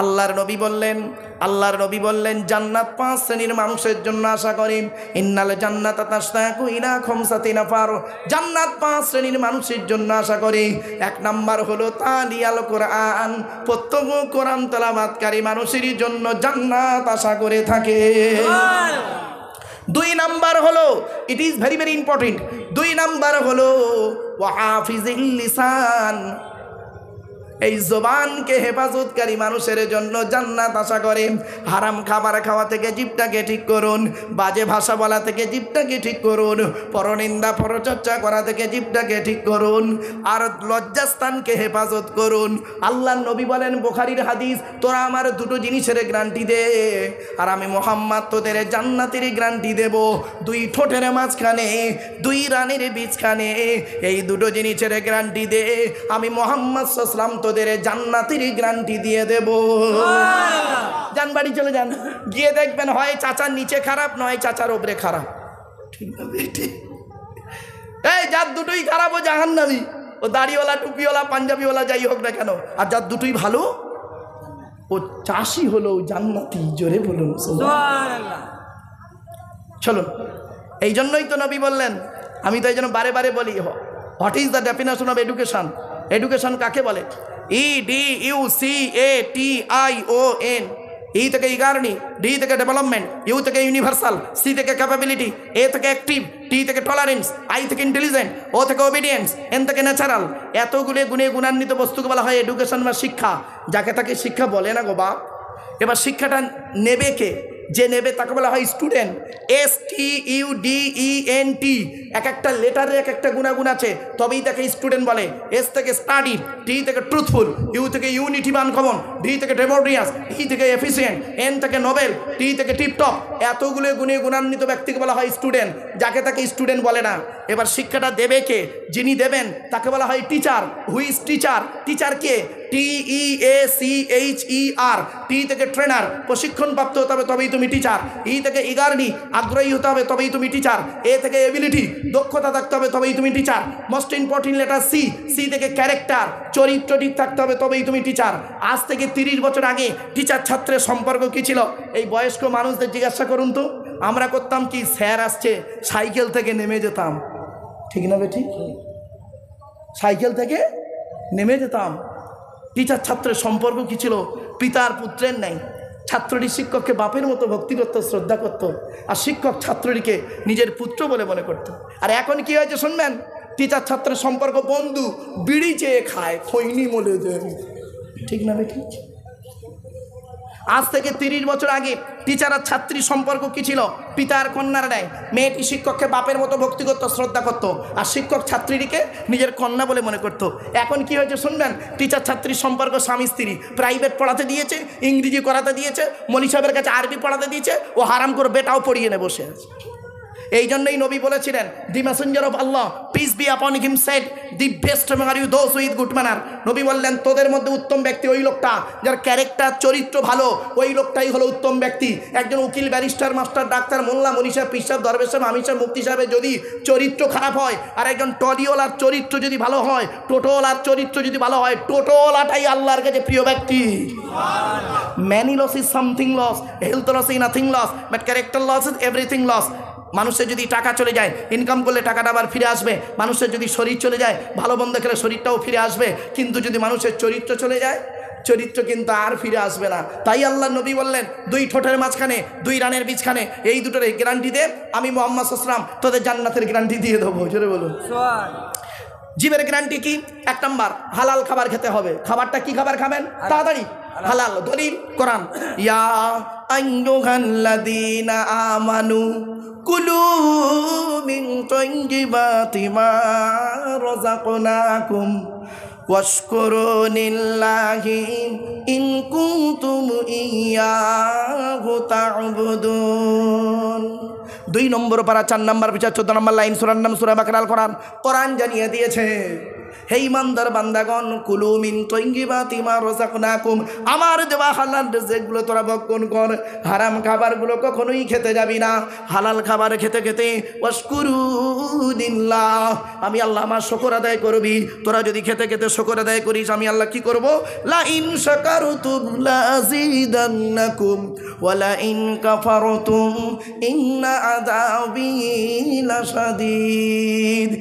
আল্লাহর নবী বললেন আল্লাহর নবী বললেন জান্নাত পাঁচ শ্রেণীর মানুষের জন্য আশা করি ইন্নালে জান্নাত ইলা খমসাতি নাফার জান্নাত পাঁচ শ্রেণীর মানুষের জন্য আশা করি এক নাম্বার হলো তালিয়াল কোরআন প্রত্যেক কোরআন তালাবাদকারী মানুষের জন্য জান্নাত আশা করে থাকে দুই নাম্বার হলো it is very very important দুই নাম্বার হলো ওয়াহাফিজিল লিসান এই জবানকে হেফাজতকারী মানুষের জন্য জান্নাত আশা করে হারাম খাবার খাওয়া থেকে জীবটাকে ঠিক করুন বাজে ভাষা বলা থেকে জীবটাকে ঠিক করুন পরনিন্দা পরচর্চা করা থেকে জীবটাকে ঠিক করুন আর লজ্জাস্থানকে হেফাজত করুন আল্লাহ নবী বলেন বোখারির হাদিস তোরা আমার দুটো জিনিসের গ্রান্টি দে আর আমি মোহাম্মদ তোদের জান্নাতের গ্রান্টি দেব দুই ঠোঁটের মাঝখানে দুই রানের বীজখানে এই দুটো জিনিসের গ্রান্টি দে আমি মোহাম্মদ সসলাম তো ভক্তদের জান্নাতির গ্রান্টি দিয়ে দেব যান বাড়ি চলে যান গিয়ে দেখবেন হয় চাচার নিচে খারাপ নয় চাচার ওপরে খারাপ এই যার দুটোই খারাপ ও জাহান নামি ও দাড়িওয়ালা টুপিওয়ালা পাঞ্জাবিওয়ালা যাই হোক না কেন আর যার দুটোই ভালো ও চাষি হলো জান্নাতি জোরে বলুন চলুন এই জন্যই তো নবী বললেন আমি তো এই জন্য বারে বারে বলি what is the definition of education education কাকে বলে E D U C A T I O N ই থেকে ইগার্নি ডি থেকে ডেভেলপমেন্ট ইউ থেকে ইউনিভার্সাল সি থেকে ক্যাপাবিলিটি এ থেকে অ্যাক্টিভ টি থেকে টলারেন্স আই থেকে ইন্টেলিজেন্ট ও থেকে ওবিডিয়েন্স এন থেকে ন্যাচারাল এতগুলি গুণে গুণান্বিত বস্তুকে বলা হয় এডুকেশন বা শিক্ষা যাকে তাকে শিক্ষা বলে না গো বাপ এবার শিক্ষাটা নেবে কে যে নেবে তাকে বলা হয় student S T U D E N T এক একটা লেটারে এক একটা গুণাগুণ আছে তবেই তাকে স্টুডেন্ট বলে এস থেকে স্টাডি টি থেকে ট্রুথফুল ইউ থেকে ইউনিটি বানকমন ডি থেকে ডেমোডিয়াস ই e থেকে এফিসিয়েন্ট এন থেকে নোবেল টি থেকে টিপটপ এতগুলো গুণে গুণান্বিত ব্যক্তিকে বলা হয় স্টুডেন্ট যাকে তাকে স্টুডেন্ট বলে না এবার শিক্ষাটা দেবে কে যিনি দেবেন তাকে বলা হয় টিচার হুইজ টিচার টিচার কে T E A C H E R টি থেকে ট্রেনার প্রশিক্ষণপ্রাপ্ত হতে হবে তবেই তুমি টিচার ই e থেকে ইগার্নি আগ্রহী হতে হবে তবেই তুমি টিচার এ থেকে এবিলিটি দক্ষতা থাকতে হবে তবেই তুমি teacher most important letter C C থেকে ক্যারেক্টার চরিত্র ঠিক থাকতে হবে তবেই তুমি টিচার আজ থেকে তিরিশ বছর আগে টিচার ছাত্রের সম্পর্ক কী ছিল এই বয়স্ক মানুষদের জিজ্ঞাসা করুন তো আমরা করতাম কি স্যার আসছে সাইকেল থেকে নেমে যেতাম ঠিক না বেঠি সাইকেল থেকে নেমে যেতাম টিচার ছাত্রের সম্পর্ক কী ছিল পিতার পুত্রের নাই ছাত্রটি শিক্ষককে বাপের মতো ভক্তি করত শ্রদ্ধা করত আর শিক্ষক ছাত্রটিকে নিজের পুত্র বলে মনে করত আর এখন কি হয়েছে শুনবেন টিচার ছাত্রের সম্পর্ক বন্ধু বিড়ি চেয়ে খায় খৈনি মলে ঠিক না বেঠি আজ থেকে তিরিশ বছর আগে টিচার আর ছাত্রী সম্পর্ক কি ছিল পিতার আর কন্যার নেয় মেয়েটি শিক্ষককে বাপের মতো ভক্তি করতো শ্রদ্ধা করত আর শিক্ষক ছাত্রীটিকে নিজের কন্যা বলে মনে করত এখন কি হয়েছে শুনবেন টিচার ছাত্রীর সম্পর্ক স্বামী স্ত্রী প্রাইভেট পড়াতে দিয়েছে ইংরেজি করাতে দিয়েছে মনীষাবের কাছে আরবি পড়াতে দিয়েছে ও হারাম করে বেটাও পড়িয়ে নেবসে আছে এই জন্যই নবী বলেছিলেন the messenger of Allah peace be upon him said the best member you those with good manner নবী বললেন তোদের মধ্যে উত্তম ব্যক্তি ওই লোকটা যার ক্যারেক্টার চরিত্র ভালো ওই লোকটাই হলো উত্তম ব্যক্তি একজন উকিল ব্যারিস্টার মাস্টার ডাক্তার মোল্লা মনীষা পিসাব দরবেশাব আমিষা মুক্তি সাহেবের যদি চরিত্র খারাপ হয় আর একজন টলিওয়ালার চরিত্র যদি ভালো হয় টোটোওয়ালার চরিত্র যদি ভালো হয় টোটোওয়ালাটাই আল্লাহর কাছে প্রিয় ব্যক্তি money loss is something loss health loss is nothing loss but character loss is everything loss মানুষের যদি টাকা চলে যায় ইনকাম করলে টাকাটা আবার ফিরে আসবে মানুষের যদি শরীর চলে যায় ভালো মন্দ খেলে শরীরটাও ফিরে আসবে কিন্তু যদি মানুষের চরিত্র চলে যায় চরিত্র কিন্তু আর ফিরে আসবে না তাই আল্লাহ নবী বললেন দুই ঠোঁটের মাঝখানে দুই রানের বীজখানে এই দুটোর গ্যারান্টি দে আমি মোহাম্মদ সাসলাম তোদের জান্নাতের গ্যারান্টি দিয়ে দেবো জোরে বলুন জীবের গ্যারান্টি কি এক নম্বর হালাল খাবার খেতে হবে খাবারটা কি খাবার খাবেন তাড়াতাড়ি হালাল দলিল কোরআন ইয়া আয়োহাল্লাদিনা আমানু কুলু রজাকুম দুই নম্বর পারা চার নম্বর বিচার চোদ্দ নম্বর লাইন সুরান নাম সুরা বাকরাল করান করান জানিয়ে দিয়েছে হে ইমানদার বান্দাগণ কুলুমিন তৈঙ্গিবা তিমা রোজাক আমার দেওয়া হালাল যেগুলো তোরা বক্ষণ কর হারাম খাবারগুলো কখনোই খেতে যাবি না হালাল খাবার খেতে খেতে অস্কুরু দিল্লা আমি আল্লাহ আমার শকর আদায় করবি তোরা যদি খেতে খেতে শকর আদায় করিস আমি আল্লাহ কি করবো লা ইন শাকারতুম লাযিদান্নাকুম ওয়া লা ইন কাফারতুম ইন্না আযাবি লাশাদীদ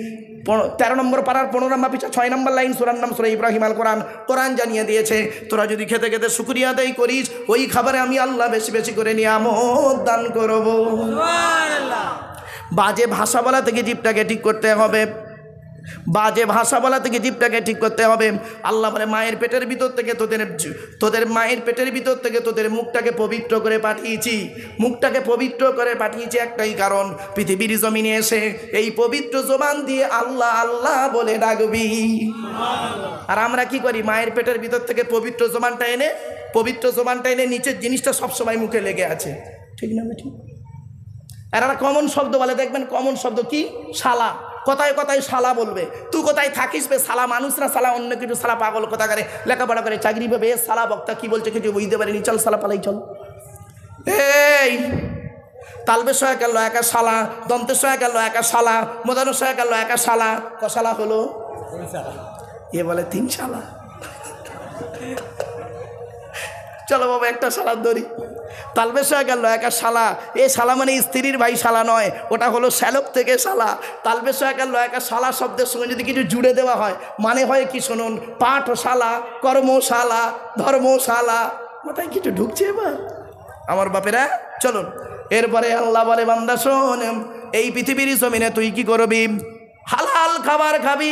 তেরো নম্বর পাড়ার পনেরো নম্বর পিছা ছয় নম্বর লাইন সুরান নাম সুরাই ইব্রাহিম আল কোরআন কোরআন জানিয়ে দিয়েছে তোরা যদি খেতে খেতে শুক্রিয়া দেয় করিস ওই খাবারে আমি আল্লাহ বেশি বেশি করে নিয়ে আমো দান করব বাজে ভাষা বলা থেকে জীবটাকে ঠিক করতে হবে বাজে ভাষা বলা থেকে জীবটাকে ঠিক করতে হবে আল্লাহ বলে মায়ের পেটের ভিতর থেকে তোদের তোদের মায়ের পেটের ভিতর থেকে তোদের মুখটাকে পবিত্র করে পাঠিয়েছি মুখটাকে পবিত্র করে পাঠিয়েছি একটাই কারণ পৃথিবীর জমিনে এসে এই পবিত্র জোবান দিয়ে আল্লাহ আল্লাহ বলে ডাকবি আর আমরা কি করি মায়ের পেটের ভিতর থেকে পবিত্র জোবানটা এনে পবিত্র জোবানটা এনে নিচের জিনিসটা সবসময় মুখে লেগে আছে ঠিক না ঠিক আর একটা কমন শব্দ বলে দেখবেন কমন শব্দ কি শালা কথায় কথায় শালা বলবে তুই কোথায় থাকিস বে শালা মানুষ না শালা অন্য কিছু শালা পাগল কথা করে লেখাপড়া করে চাকরি পাবে শালা বক্তা কি বলছে কিছু বুঝতে পারিনি চল শালা পালাই চল এই তালবে সহায় গেল একা শালা দন্তে সহায় গেল একা শালা মোদানো সহায় গেল একা শালা কশালা হলো এ বলে তিন শালা চলো বাবা একটা শালার ধরি তালবেশা গেল একা শালা এ শালা মানে স্ত্রীর ভাই শালা নয় ওটা হলো শ্যালক থেকে শালা তালবেশা গেল একা শালা শব্দের সঙ্গে যদি কিছু জুড়ে দেওয়া হয় মানে হয় কি শুনুন পাঠশালা কর্মশালা ধর্মশালা মাথায় কিছু ঢুকছে এবার আমার বাপেরা চলুন এরপরে আল্লাহ বলে বান্দা শোন এই পৃথিবীর জমিনে তুই কি করবি হালাল খাবার খাবি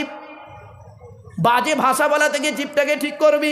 বাজে ভাষা বলা থেকে জীবটাকে ঠিক করবি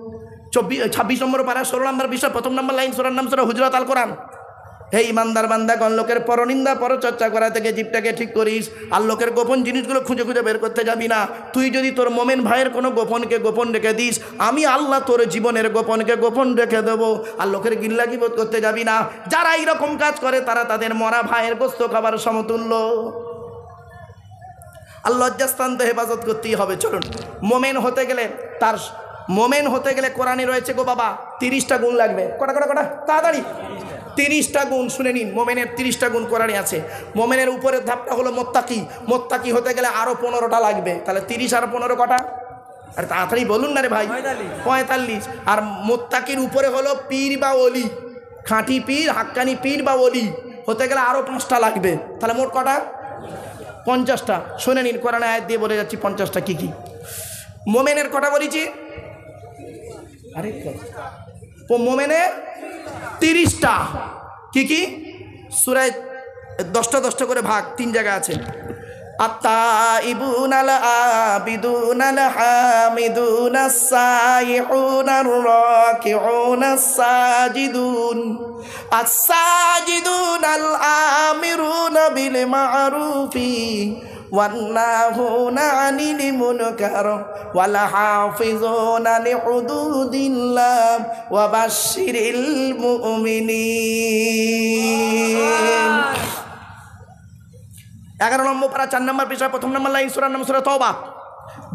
চব্বিশ ছাব্বিশ নম্বর পারা ষোলো নম্বর বিষয় প্রথম নম্বর লাইন সোরার নাম সোরা হুজরত আল কোরআন হে ইমানদার বান্দাগণ লোকের পরনিন্দা পরচর্চা করা থেকে জীবটাকে ঠিক করিস আর লোকের গোপন জিনিসগুলো খুঁজে খুঁজে বের করতে যাবি না তুই যদি তোর মোমেন ভাইয়ের কোনো গোপনকে গোপন রেখে দিস আমি আল্লাহ তোর জীবনের গোপনকে গোপন রেখে দেবো আর লোকের গিল্লাগি বোধ করতে যাবি না যারা এইরকম কাজ করে তারা তাদের মরা ভাইয়ের গোস্ত খাবার সমতুল্য আর লজ্জাস্থান তো হেফাজত করতেই হবে চলুন মোমেন হতে গেলে তার মোমেন হতে গেলে কোরআনে রয়েছে গো বাবা তিরিশটা গুণ লাগবে কটা কটা কটা তাড়াতাড়ি তিরিশটা গুণ শুনে নিন মোমেনের তিরিশটা গুণ কোরআনে আছে মোমেনের উপরের ধাপটা হলো মোত্তাকি মোত্তাকি হতে গেলে আরও পনেরোটা লাগবে তাহলে তিরিশ আর পনেরো কটা আর তাড়াতাড়ি বলুন না রে ভাই পঁয়তাল্লিশ আর মোত্তাকির উপরে হলো পীর বা অলি খাঁটি পীর হাক্কানি পীর বা অলি হতে গেলে আরও পাঁচটা লাগবে তাহলে মোট কটা পঞ্চাশটা শুনে নিন কোরআনে আয়াত দিয়ে বলে যাচ্ছি পঞ্চাশটা কী কী মোমেনের কটা বলেছি মোমেনের তিরিশটা কি কি সুরায় দশটা দশটা করে ভাগ তিন জায়গা আছে التائبون العابدون الحامدون السائحون الراكعون الساجدون الساجدون الآمرون بالمعروف والناهون عن المنكر والحافظون لحدود الله وبشر المؤمنين এগারো নম্বর পারা চার নম্বর বিষয় প্রথম নম্বর লাইন সুরার নাম সুরা তবা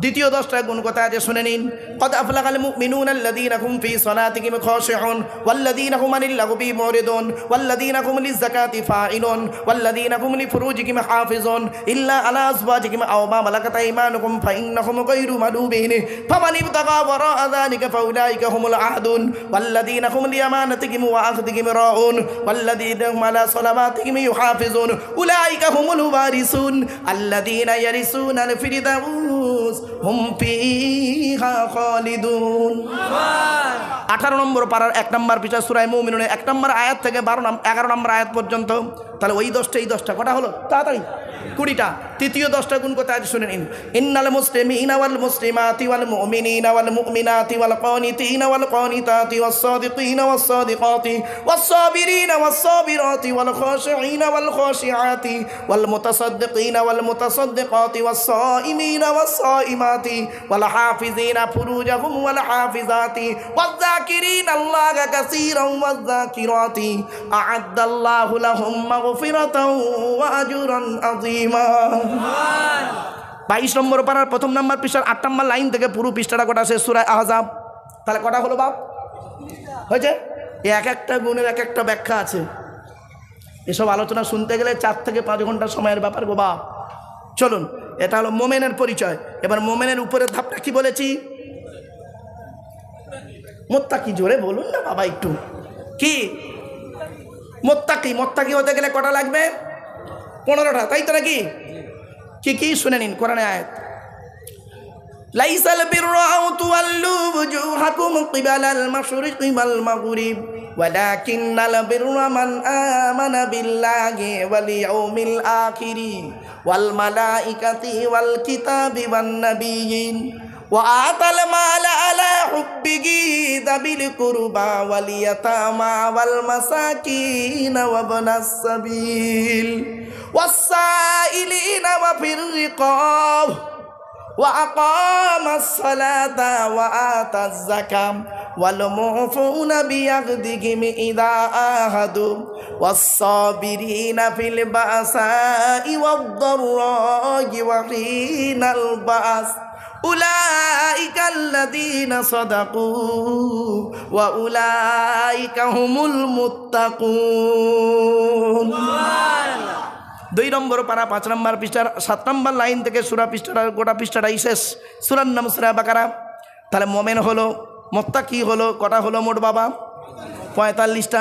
দ্বিতীয় দশটা গুণ কথা আছে শুনে নিন কদ আফলাকাল মিনুন আল্লাদিন হুম ফি সালাতিহিম খাশিউন ওয়াল্লাযীনা হুম আনিল লাগবি মুরিদুন ফা হুম লিযাকাতি ফাঈলুন ওয়াল্লাযীনা হুম কিম হাফিজুন ইল্লা আলা আযওয়াজিহিম আও মা মালাকাত আইমানুকুম ফাইন্নাহুম গায়রু মালুবিন ফামান ইবতাগা ওয়ারাআ যালিকা ফাউলাইকা হুমুল আহদুন ওয়াল্লাযীনা আমানতি কিম ওয়া কিম রাউন ওয়াল্লাযীনা হুম আলা কিম ইউহাফিজুন উলাইকা হুমুল ওয়ারিসুন ইয়ারিসুন আল ফিরদাউস আঠারো নম্বর পাড়ার এক নম্বর পিছা সুরায় মৌমিনুনে এক নম্বর আয়াত থেকে বারো এগারো নম্বর আয়াত পর্যন্ত তাহলে ওই দশটা এই দশটা কটা হলো তাড়াতাড়ি কুড়িটা তৃতীয় দশটা গুণ কথা আজ শুনে নিন ইন্নাল মুসলিম ইনাওয়াল মুসলিম আতিওয়াল মুমিন ইনাওয়াল মুমিন আতিওয়াল কনি তি ইনাওয়াল কনি তাতি অসদি তু ইনাওয়াল সদি কতি অসবির ইনাওয়াল সবির অতি ওয়াল খোস ইনাওয়াল খোস আতি ওয়াল মুতাসদ্দিক ইনাওয়াল মুতাসদ্দিক অতি অস ইম ইনাওয়াল স ইমাতি ওয়াল হাফিজ ইনা ফুরুজাহুম ওয়াল হাফিজাতি ওয়াজাকিরিন আল্লাহ কাসীরাম ওয়াজাকিরাতি আ'আদাল্লাহু লাহুম মাগ বাইশ নম্বর পাড়ার প্রথম নাম্বার পৃষ্ঠার আট নম্বর লাইন থেকে পুরো পৃষ্ঠাটা কটা শেষ সুরায় আহজাব তাহলে কটা হলো বাপ হয়েছে এক একটা গুণের এক একটা ব্যাখ্যা আছে এসব আলোচনা শুনতে গেলে চার থেকে পাঁচ ঘন্টা সময়ের ব্যাপার গো বাপ চলুন এটা হলো মোমেনের পরিচয় এবার মোমেনের উপরের ধাপটা কি বলেছি মোত্তা কি জোরে বলুন না বাবা একটু কি মোত্তাকি মোত্তাকি হতে গেলে কটা লাগবে পনেরোটা তাই তো নাকি কি কি শুনে নিন কোরআনে আয়াত লাইসাল বিররা আও তুআল্লু বুজুহাকুম কিবালাল মাশরিকি ওয়াল মাগরিব ওয়ালাকিন্নাল বিররা মান আমানা বিল্লাহি ওয়াল ইয়াউমিল আখিরি ওয়াল মালাইকাতি ওয়াল কিতাবি ওয়ান নাবিয়িন وأعطى المال على حبه ذوي القربى واليتامى والمساكين وابن السبيل والسائلين وفي الرقاب وأقام الصلاة وآتى الزكاة والمعفون بيغدهم إذا آهدوا والصابرين في البأساء والضراء وحين البأس أولئك الذين صدقوا وأولئك هم المتقون দুই নম্বর পারা পাঁচ নম্বর পৃষ্ঠার সাত নম্বর লাইন থেকে সুরা পৃষ্ঠাটা গোটা পৃষ্ঠাটাই শেষ সুরার নাম সুরা বাকারা তাহলে মোমেন হলো মোত্তা কী হলো কটা হলো মোট বাবা পঁয়তাল্লিশটা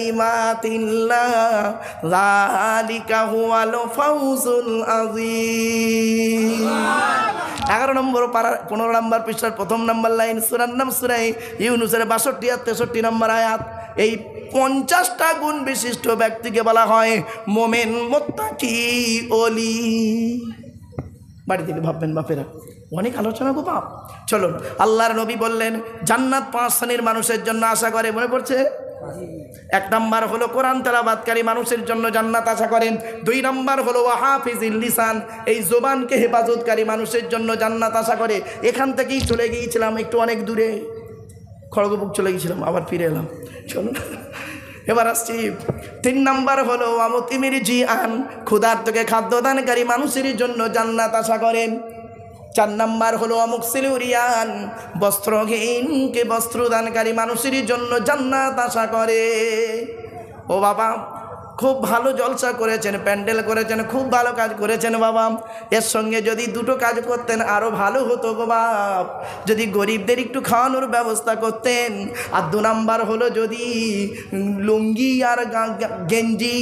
كلمات الله ذلك هو الفوز العظيم এগারো নম্বর পাড়া পনেরো নম্বর পৃষ্ঠার প্রথম নম্বর লাইন সুরার নাম সুরাই ইউনুসের বাষট্টি আর তেষট্টি নম্বর আয়াত এই পঞ্চাশটা গুণ বিশিষ্ট ব্যক্তিকে বলা হয় মোমেন মোত্তাকি অলি বাড়ি থেকে ভাববেন বাপেরা অনেক আলোচনা গো বাপ চলুন আল্লাহর নবী বললেন জান্নাত পাঁচ শ্রেণীর মানুষের জন্য আশা করে মনে পড়ছে এক নাম্বার হলো কোরআন তালাবাদকারী মানুষের জন্য জান্নাত আশা করেন দুই নাম্বার হলো ওয়াহাফিজিল লিসান এই জোবানকে হেফাজতকারী মানুষের জন্য জান্নাত আশা করে এখান থেকেই চলে গিয়েছিলাম একটু অনেক দূরে খড়গপুক চলে গিয়েছিলাম আবার ফিরে এলাম চলো এবার আসছি তিন নাম্বার হলো আমতিমির জি আন ক্ষুধার্তকে খাদ্যদানকারী মানুষের জন্য জান্নাত আশা করেন চার নাম্বার হলো অমুক সিলুরিয়ান বস্ত্রহীনকে বস্ত্রদানকারী মানুষের জন্য জান্নাত আশা করে ও বাবা খুব ভালো জলসা করেছেন প্যান্ডেল করেছেন খুব ভালো কাজ করেছেন বাবা এর সঙ্গে যদি দুটো কাজ করতেন আরও ভালো হতো গো বাপ যদি গরিবদের একটু খাওয়ানোর ব্যবস্থা করতেন আর দু নাম্বার হলো যদি লুঙ্গি আর গেঞ্জি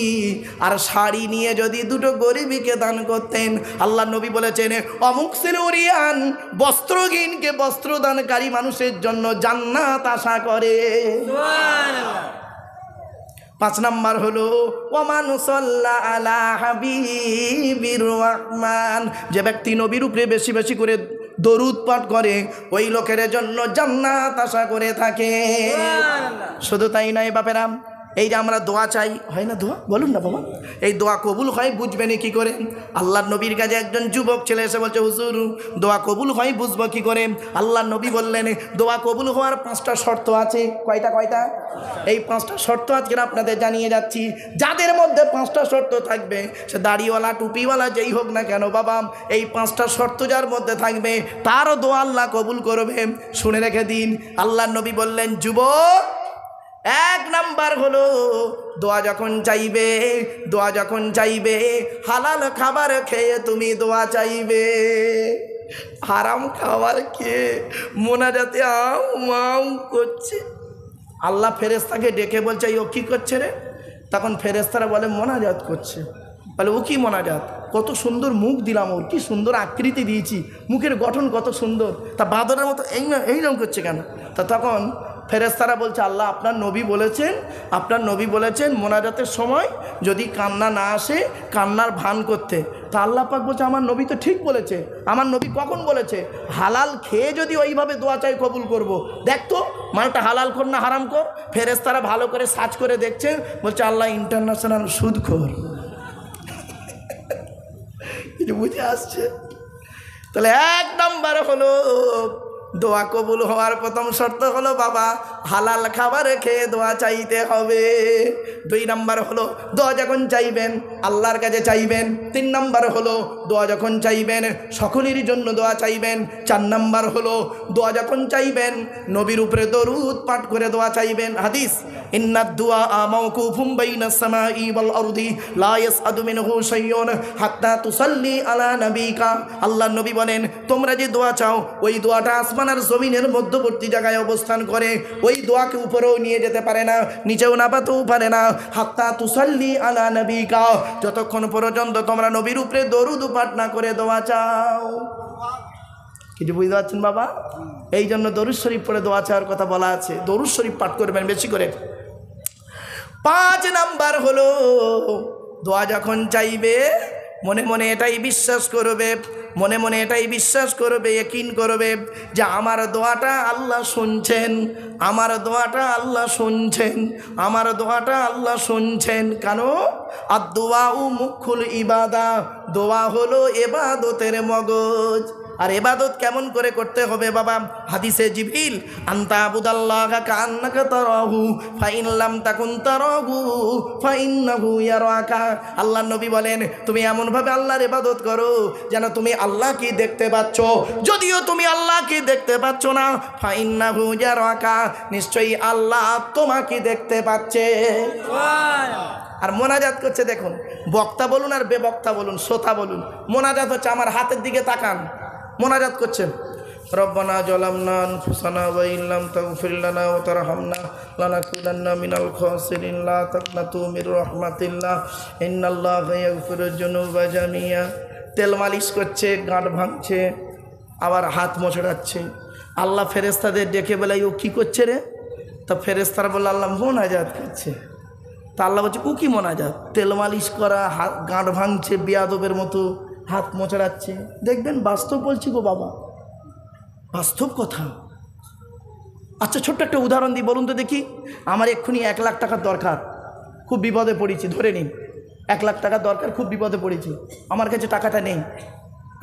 আর শাড়ি নিয়ে যদি দুটো গরিবীকে দান করতেন আল্লাহ নবী বলেছেন অমুক সিলুরিয়ান বস্ত্রহীনকে বস্ত্রদানকারী মানুষের জন্য জান্নাত আশা করে পাঁচ নম্বর হলো আলা হাবিবির রহমান যে ব্যক্তি নবীর উপরে বেশি বেশি করে দরুদ পাঠ করে ওই লোকের জন্য জান্নাত আশা করে থাকে শুধু তাই নয় বাপেরাম এই যে আমরা দোয়া চাই হয় না দোয়া বলুন না বাবা এই দোয়া কবুল হয় বুঝবেন কি করে আল্লাহ নবীর কাছে একজন যুবক ছেলে এসে বলছে হুজুর দোয়া কবুল হয় বুঝবো কি করে আল্লাহ নবী বললেন দোয়া কবুল হওয়ার পাঁচটা শর্ত আছে কয়টা কয়টা এই পাঁচটা শর্ত আজকে আপনাদের জানিয়ে যাচ্ছি যাদের মধ্যে পাঁচটা শর্ত থাকবে সে দাড়িওয়ালা টুপিওয়ালা যেই হোক না কেন বাবা এই পাঁচটা শর্ত যার মধ্যে থাকবে তারও দোয়া আল্লাহ কবুল করবে শুনে রেখে দিন আল্লাহ নবী বললেন যুবক এক নাম্বার হলো দোয়া যখন চাইবে দোয়া যখন চাইবে হালাল খাবার খেয়ে তুমি দোয়া চাইবে হারাম খাবার খেয়ে মোনাজাতে আউ আম করছে আল্লাহ ফেরেস্তাকে ডেকে বলছে ও কী করছে রে তখন ফেরেস্তারা বলে মোনাজাত করছে বলে ও কি মোনাজাত কত সুন্দর মুখ দিলাম ওর কি সুন্দর আকৃতি দিয়েছি মুখের গঠন কত সুন্দর তা বাঁদরের মতো এই এইরকম করছে কেন তা তখন ফেরেস্তারা বলছে আল্লাহ আপনার নবী বলেছেন আপনার নবী বলেছেন মোনাজাতের সময় যদি কান্না না আসে কান্নার ভান করতে তা আল্লাহ পাক বলছে আমার নবী তো ঠিক বলেছে আমার নবী কখন বলেছে হালাল খেয়ে যদি ওইভাবে দোয়া চাই কবুল করব। দেখ তো মালটা হালাল কর না হারাম কর ফেরেস্তারা ভালো করে সার্চ করে দেখছেন বলছে আল্লাহ ইন্টারন্যাশনাল সুদখোর কিছু বুঝে আসছে তাহলে এক নম্বর হলো দোয়া কবুল হওয়ার প্রথম শর্ত হলো বাবা হালাল খাবার খেয়ে দোয়া চাইতে হবে দুই নাম্বার হলো দোয়া যখন চাইবেন আল্লাহর কাছে চাইবেন তিন নাম্বার হলো দোয়া যখন চাইবেন সকলের জন্য দোয়া চাইবেন চার নাম্বার হলো দোয়া যখন চাইবেন নবীর উপরে দরুদ পাঠ করে দোয়া চাইবেন হাদিস ইন্নাদ দোয়া আমাউকুফুম বাইনাস সামাই ওয়াল অরুদি লা আদুমিন মিনহু হাত্তা তুসাল্লি আলা নবিকা আল্লাহ নবী বলেন তোমরা যে দোয়া চাও ওই দোয়াটা আসবে আসমান জমিনের মধ্যবর্তী জায়গায় অবস্থান করে ওই দোয়াকে উপরেও নিয়ে যেতে পারে না নিচেও নাপাতেও পারে না হাত্তা তুসাল্লি আলা গাও যতক্ষণ পর্যন্ত তোমরা নবীর উপরে দরুদ পাঠ না করে দোয়া চাও কিছু বুঝতে পারছেন বাবা এই জন্য দরুদ শরীফ পড়ে দোয়া চাওয়ার কথা বলা আছে দরুদ শরীফ পাঠ করবেন বেশি করে পাঁচ নাম্বার হলো দোয়া যখন চাইবে মনে মনে এটাই বিশ্বাস করবে মনে মনে এটাই বিশ্বাস করবে একিন করবে যে আমার দোয়াটা আল্লাহ শুনছেন আমার দোয়াটা আল্লাহ শুনছেন আমার দোয়াটা আল্লাহ শুনছেন কেন আর দোয়া ও মুখুল ইবাদা দোয়া হলো এবাদতের মগজ আর এবাদত কেমন করে করতে হবে বাবা হাদিসে জিবিল আবুদাল্লাহ আল্লাহ নবী বলেন তুমি এমনভাবে আল্লাহর এবাদত করো যেন তুমি আল্লাহকে দেখতে পাচ্ছ যদিও তুমি আল্লাহকে দেখতে পাচ্ছ না ফাইন্নাহু আঁকা নিশ্চয়ই আল্লাহ তোমাকে দেখতে পাচ্ছে আর মোনাজাত করছে দেখুন বক্তা বলুন আর বেবক্তা বলুন শ্রোতা বলুন মোনাজাত হচ্ছে আমার হাতের দিকে তাকান মোনাজাত করছেন রব্বানা নান ফুসানা ওয়া ইল্লাম তাগফির লানা ওয়া তারহামনা লানাকুনান্না মিনাল খাসিরিন লা তাকনাতু মির রাহমাতিল্লাহ ইন্নাল্লাহা ইয়াগফিরু যুনুবা জামিয়া তেল মালিশ করছে গাঁট ভাঙছে আবার হাত মোছড়াচ্ছে আল্লাহ ফেরেস্তাদের ডেকে বেলায় ও কী করছে রে তা ফেরেস্তার বলে আল্লাহ মোনাজাত করছে তা আল্লাহ বলছে ও কী মোনাজাত তেল মালিশ করা হাত গাঁট ভাঙছে বিয়াদবের মতো হাত মোচড়াচ্ছে দেখবেন বাস্তব বলছি গো বাবা বাস্তব কথা আচ্ছা ছোট্ট একটা উদাহরণ দিই বলুন তো দেখি আমার এক্ষুনি এক লাখ টাকার দরকার খুব বিপদে পড়েছি ধরে নিন এক লাখ টাকার দরকার খুব বিপদে পড়েছি আমার কাছে টাকাটা নেই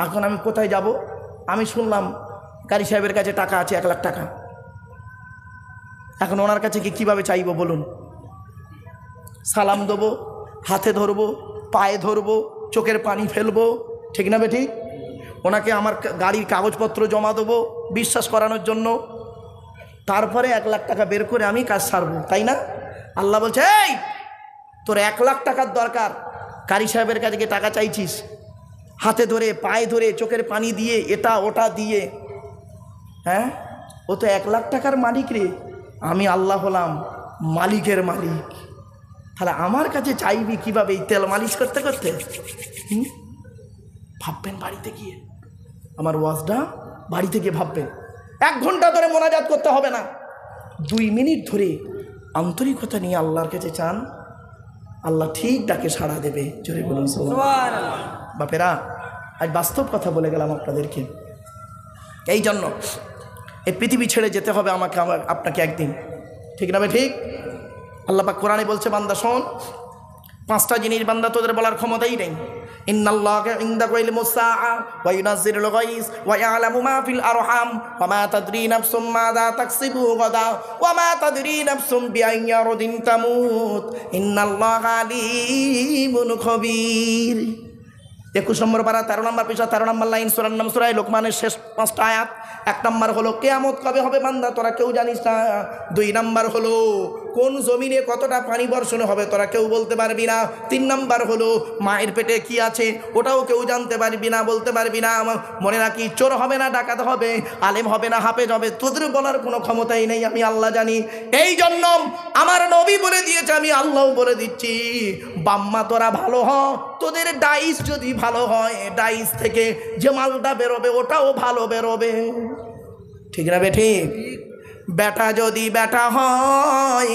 এখন আমি কোথায় যাব আমি শুনলাম গাড়ি সাহেবের কাছে টাকা আছে এক লাখ টাকা এখন ওনার কাছে কি কীভাবে চাইব বলুন সালাম দেবো হাতে ধরবো পায়ে ধরবো চোখের পানি ফেলবো ঠিক না বেটি ওনাকে আমার গাড়ির কাগজপত্র জমা দেবো বিশ্বাস করানোর জন্য তারপরে এক লাখ টাকা বের করে আমি কাজ সারব তাই না আল্লাহ বলছে এই তোর এক লাখ টাকার দরকার কারি সাহেবের কাছে গিয়ে টাকা চাইছিস হাতে ধরে পায়ে ধরে চোখের পানি দিয়ে এটা ওটা দিয়ে হ্যাঁ ও তো এক লাখ টাকার মালিক রে আমি আল্লাহ হলাম মালিকের মালিক তাহলে আমার কাছে চাইবি কীভাবে তেল মালিশ করতে করতে হুম ভাববেন বাড়িতে গিয়ে আমার ওয়াজটা বাড়িতে গিয়ে ভাববেন এক ঘন্টা ধরে মোনাজাত করতে হবে না দুই মিনিট ধরে আন্তরিকতা নিয়ে আল্লাহর কাছে চান আল্লাহ ঠিক তাকে সাড়া দেবে জোরে বলুন বাপেরা আজ বাস্তব কথা বলে গেলাম আপনাদেরকে এই জন্য এই পৃথিবী ছেড়ে যেতে হবে আমাকে আমার আপনাকে একদিন ঠিক না ঠিক আল্লাপাক কোরআনে বলছে বান্দা শোন পাঁচটা জিনিস বান্দা তোদের বলার ক্ষমতাই নেই إن الله عند علم الساعة وينزل الغيث ويعلم ما في الأرحام وما تدري نفس ماذا تكسب غدا وما تدري نفس بأي يرد تموت إن الله عليم خبير একুশ নম্বর পাড়া তেরো নম্বর পিছা তেরো নম্বর লাইন সুরান নাম সুরাই লোকমানের শেষ পাঁচটা আয়াত এক নম্বর হলো কেয়ামত কবে হবে বান্দা তোরা কেউ জানিস না দুই নম্বর হলো কোন জমিনে কতটা পানি বর্ষণ হবে তোরা কেউ বলতে পারবি না তিন নম্বর হলো মায়ের পেটে কি আছে ওটাও কেউ জানতে পারবি না বলতে পারবি না মনে রাখি চোর হবে না ডাকাত হবে আলেম হবে না হাফেজ হবে তোদের বলার কোনো ক্ষমতাই নেই আমি আল্লাহ জানি এই জন্য আমার নবী বলে দিয়েছে আমি আল্লাহ বলে দিচ্ছি বাম্মা তোরা ভালো হ ভক্তদের ডাইস যদি ভালো হয় ডাইস থেকে যে মালটা বেরোবে ওটাও ভালো বেরোবে ঠিক না বে ঠিক বেটা যদি বেটা হয়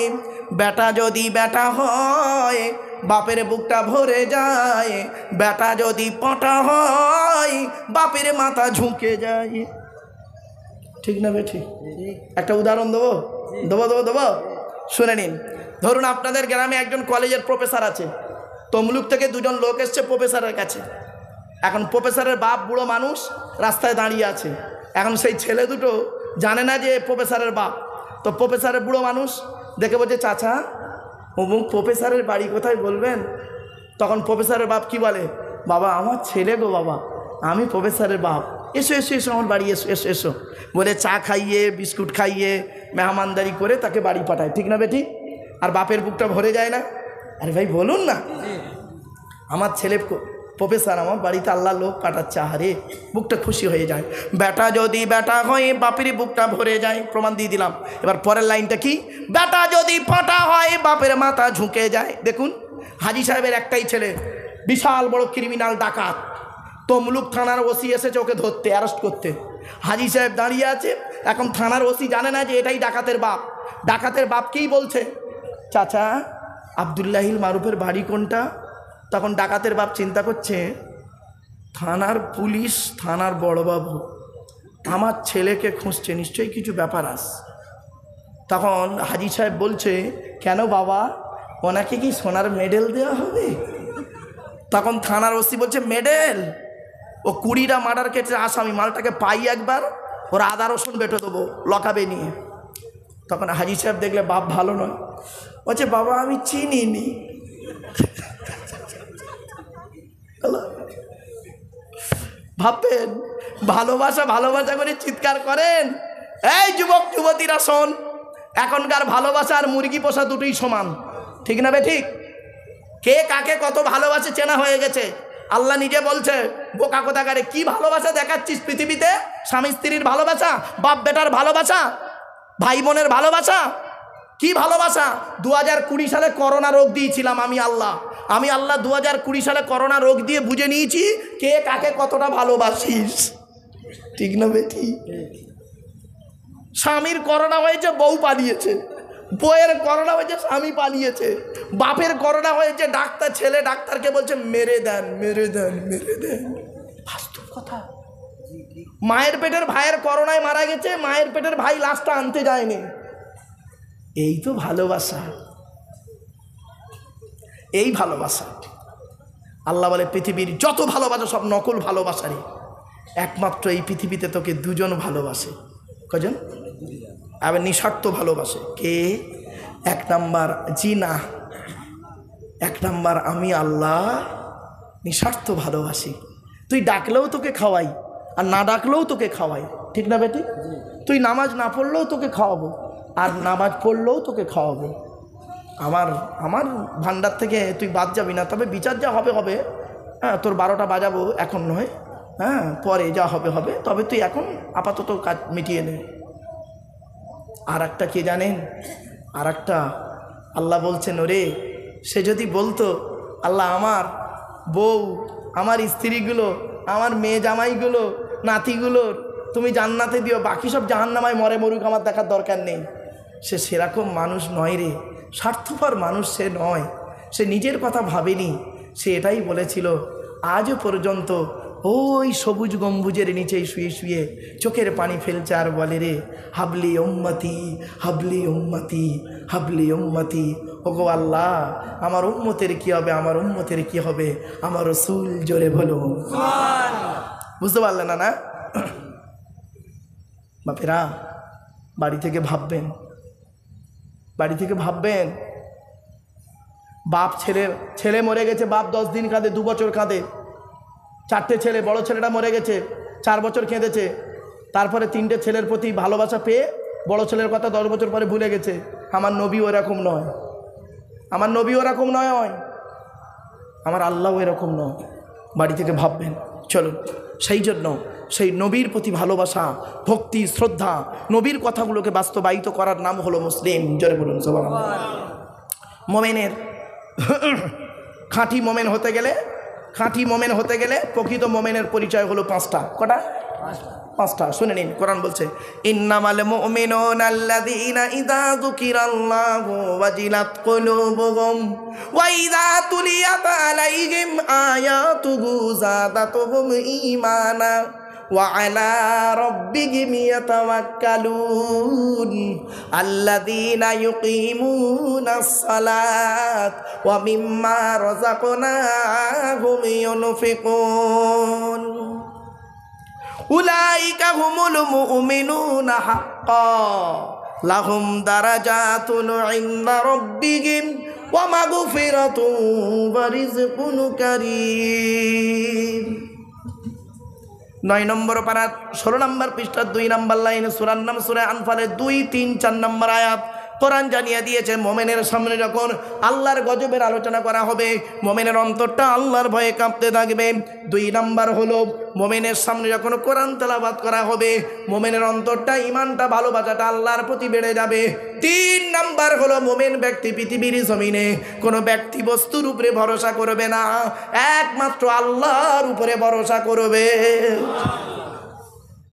বেটা যদি বেটা হয় বাপের বুকটা ভরে যায় বেটা যদি পটা হয় বাপের মাথা ঝুঁকে যায় ঠিক না বে ঠিক একটা উদাহরণ দেবো দেবো দেবো দেবো শুনে নিন ধরুন আপনাদের গ্রামে একজন কলেজের প্রফেসর আছে তমলুক থেকে দুজন লোক এসছে প্রফেসরের কাছে এখন প্রফেসরের বাপ বুড়ো মানুষ রাস্তায় দাঁড়িয়ে আছে এখন সেই ছেলে দুটো জানে না যে প্রফেসরের বাপ তো প্রফেসরের বুড়ো মানুষ দেখে বলছে চাচা অমুক প্রফেসরের বাড়ি কোথায় বলবেন তখন প্রফেসরের বাপ কি বলে বাবা আমার ছেলে গো বাবা আমি প্রফেসরের বাপ এসো এসো এসো আমার বাড়ি এসো এসো এসো বলে চা খাইয়ে বিস্কুট খাইয়ে মেহমানদারি করে তাকে বাড়ি পাঠায় ঠিক না বেটি আর বাপের বুকটা ভরে যায় না আরে ভাই বলুন না আমার ছেলে প্রফেসর আমার বাড়িতে আল্লাহ লোক কাটাচ্ছে আহারে বুকটা খুশি হয়ে যায় বেটা যদি বেটা হয় বাপের বুকটা ভরে যায় প্রমাণ দিয়ে দিলাম এবার পরের লাইনটা কি বেটা যদি পাটা হয় বাপের মাথা ঝুঁকে যায় দেখুন হাজি সাহেবের একটাই ছেলে বিশাল বড় ক্রিমিনাল ডাকাত তমলুক থানার ওসি এসেছে ওকে ধরতে অ্যারেস্ট করতে হাজি সাহেব দাঁড়িয়ে আছে এখন থানার ওসি জানে না যে এটাই ডাকাতের বাপ ডাকাতের বাপকেই বলছে চাচা আবদুল্লাহিল মারুফের বাড়ি কোনটা তখন ডাকাতের বাপ চিন্তা করছে থানার পুলিশ থানার বড়বাবু আমার ছেলেকে খুঁজছে নিশ্চয়ই কিছু ব্যাপার আস তখন হাজি সাহেব বলছে কেন বাবা ওনাকে কি সোনার মেডেল দেওয়া হবে তখন থানার ওসি বলছে মেডেল ও কুড়িটা মার্ডার কেটের আসামি মালটাকে পাই একবার ওর আদা রসুন বেটে দেবো লকাবে নিয়ে তখন হাজি সাহেব দেখলে বাপ ভালো নয় বলছে বাবা আমি চিনি নি ভাববেন ভালোবাসা ভালোবাসা করে চিৎকার করেন এই যুবক যুবতীরা শোন এখনকার ভালোবাসা আর মুরগি পোষা দুটোই সমান ঠিক না বে ঠিক কে কাকে কত ভালোবাসে চেনা হয়ে গেছে আল্লাহ নিজে বলছে বোকা কোথাকারে কি ভালোবাসা দেখাচ্ছিস পৃথিবীতে স্বামী স্ত্রীর ভালোবাসা বাপ বেটার ভালোবাসা ভাই বোনের ভালোবাসা কি ভালোবাসা দু হাজার কুড়ি সালে করোনা রোগ দিয়েছিলাম আমি আল্লাহ আমি আল্লাহ দু হাজার কুড়ি সালে করোনা রোগ দিয়ে বুঝে নিয়েছি কে কাকে কতটা ভালোবাসিস ঠিক না বেটি স্বামীর করোনা হয়েছে বউ পালিয়েছে বউয়ের করোনা হয়েছে স্বামী পালিয়েছে বাপের করোনা হয়েছে ডাক্তার ছেলে ডাক্তারকে বলছে মেরে দেন মেরে দেন মেরে দেন বাস্তব কথা মায়ের পেটের ভাইয়ের করোনায় মারা গেছে মায়ের পেটের ভাই লাশটা আনতে যায়নি এই তো ভালোবাসা এই ভালোবাসা আল্লাহ বলে পৃথিবীর যত ভালোবাসা সব নকল ভালোবাসারই একমাত্র এই পৃথিবীতে তোকে দুজন ভালোবাসে কজন আবার নিঃস্বার্থ ভালোবাসে কে এক নাম্বার জিনা এক নাম্বার আমি আল্লাহ নিঃস্বার্থ ভালোবাসি তুই ডাকলেও তোকে খাওয়াই আর না ডাকলেও তোকে খাওয়াই ঠিক না বেটি তুই নামাজ না পড়লেও তোকে খাওয়াবো আর নামাজ পড়লেও তোকে খাওয়াবো আমার আমার ভান্ডার থেকে তুই বাদ যাবি না তবে বিচার যা হবে হবে হ্যাঁ তোর বারোটা বাজাবো এখন নয় হ্যাঁ পরে যা হবে হবে তবে তুই এখন আপাতত কাজ মিটিয়ে নে আর একটা কে জানেন আর একটা আল্লাহ বলছেন ওরে সে যদি বলতো আল্লাহ আমার বউ আমার স্ত্রীগুলো আমার মেয়ে জামাইগুলো নাতিগুলোর তুমি জান্নাতে দিও বাকি সব জাহান্নামায় মরে মরুক আমার দেখার দরকার নেই সে সেরকম মানুষ নয় রে স্বার্থপর মানুষ সে নয় সে নিজের কথা ভাবেনি সে এটাই বলেছিল আজও পর্যন্ত ওই সবুজ গম্বুজের নিচেই শুয়ে শুয়ে চোখের পানি ফেলছে আর বলে রে হাবলি ওম্মতি হাবলি ওম্মতি হাবলি ওম্মতি ওগো আল্লাহ আমার উম্মতের কি হবে আমার উম্মতের কি হবে আমার রসুল জোরে বলো বুঝতে পারলে না না বাপেরা বাড়ি থেকে ভাববেন বাড়ি থেকে ভাববেন বাপ ছেলে ছেলে মরে গেছে বাপ দশ দিন কাঁদে দু বছর কাঁদে চারটে ছেলে বড় ছেলেটা মরে গেছে চার বছর কেঁদেছে তারপরে তিনটে ছেলের প্রতি ভালোবাসা পেয়ে বড় ছেলের কথা দশ বছর পরে ভুলে গেছে আমার নবী ওরকম নয় আমার নবী ওরকম নয় আমার আল্লাহ এরকম নয় বাড়ি থেকে ভাববেন চলুন সেই জন্য সেই নবীর প্রতি ভালোবাসা ভক্তি শ্রদ্ধা নবীর কথাগুলোকে বাস্তবায়িত করার নাম হলো মুসলিম জরে বলুন সবার মোমেনের খাঁটি মোমেন হতে গেলে খাঁটি মোমেন হতে গেলে প্রকৃত মোমেনের পরিচয় হলো পাঁচটা কটা পাঁচটা শুনে নিন কোরআন বলছে ইন্নামাল মুমিনুন আল্লাযীনা ইযা যুকিরাল্লাহু ওয়াজিলাত কুলুবুহুম ওয়া ইযা তুলিয়াত আলাইহিম আয়াতুহু যাদাতুহুম ঈমানা وعلى ربهم يتوكلون الذين يقيمون الصلاة ومما رزقناهم ينفقون أولئك هم المؤمنون حقا لهم درجات عند ربهم ومغفرة ورزق كريم নয় নম্বর পারাত ষোলো নম্বর পৃষ্ঠার দুই নম্বর লাইন সুরার নাম সুরে আনফালে দুই তিন চার নম্বর আয়াত কোরআন জানিয়ে দিয়েছে মোমেনের সামনে যখন আল্লাহর গজবের আলোচনা করা হবে মোমেনের অন্তরটা আল্লাহর ভয়ে কাঁপতে থাকবে দুই নাম্বার হলো মোমেনের সামনে যখন কোরআন তেলাবাদ করা হবে মোমেনের অন্তরটা ইমানটা ভালোবাসাটা আল্লাহর প্রতি বেড়ে যাবে তিন নাম্বার হলো মোমেন ব্যক্তি পৃথিবীর জমিনে কোনো ব্যক্তি বস্তুর উপরে ভরসা করবে না একমাত্র আল্লাহর উপরে ভরসা করবে